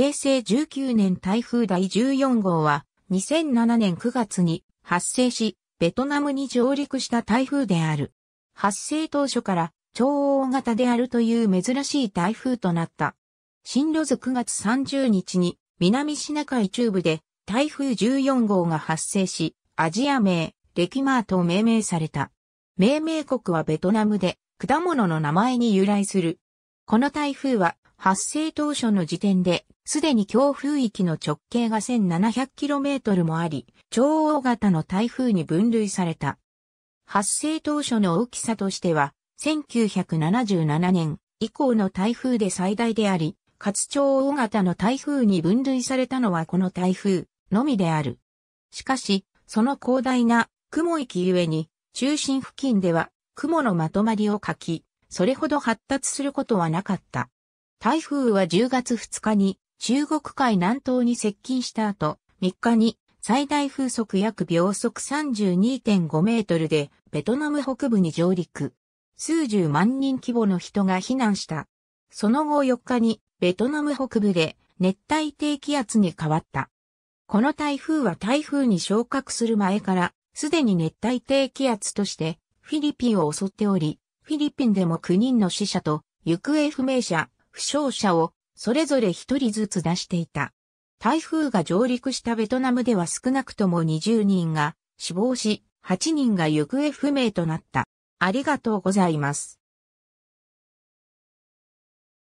平成19年台風第14号は2007年9月に発生し、ベトナムに上陸した台風である。発生当初から超大型であるという珍しい台風となった。進路図9月30日に南シナ海中部で台風14号が発生し、アジア名、レキマートを命名された。命名国はベトナムで果物の名前に由来する。この台風は発生当初の時点で、すでに強風域の直径が 1700km もあり、超大型の台風に分類された。発生当初の大きさとしては、1977年以降の台風で最大であり、かつ超大型の台風に分類されたのはこの台風のみである。しかし、その広大な雲域ゆえに、中心付近では雲のまとまりをかき、それほど発達することはなかった。台風は10月2日に中国海南東に接近した後、3日に最大風速約秒速32.5メートルでベトナム北部に上陸。数十万人規模の人が避難した。その後4日にベトナム北部で熱帯低気圧に変わった。この台風は台風に昇格する前からすでに熱帯低気圧としてフィリピンを襲っており、フィリピンでも9人の死者と行方不明者負傷者をそれぞれ一人ずつ出していた。台風が上陸したベトナムでは少なくとも20人が死亡し、8人が行方不明となった。ありがとうございます。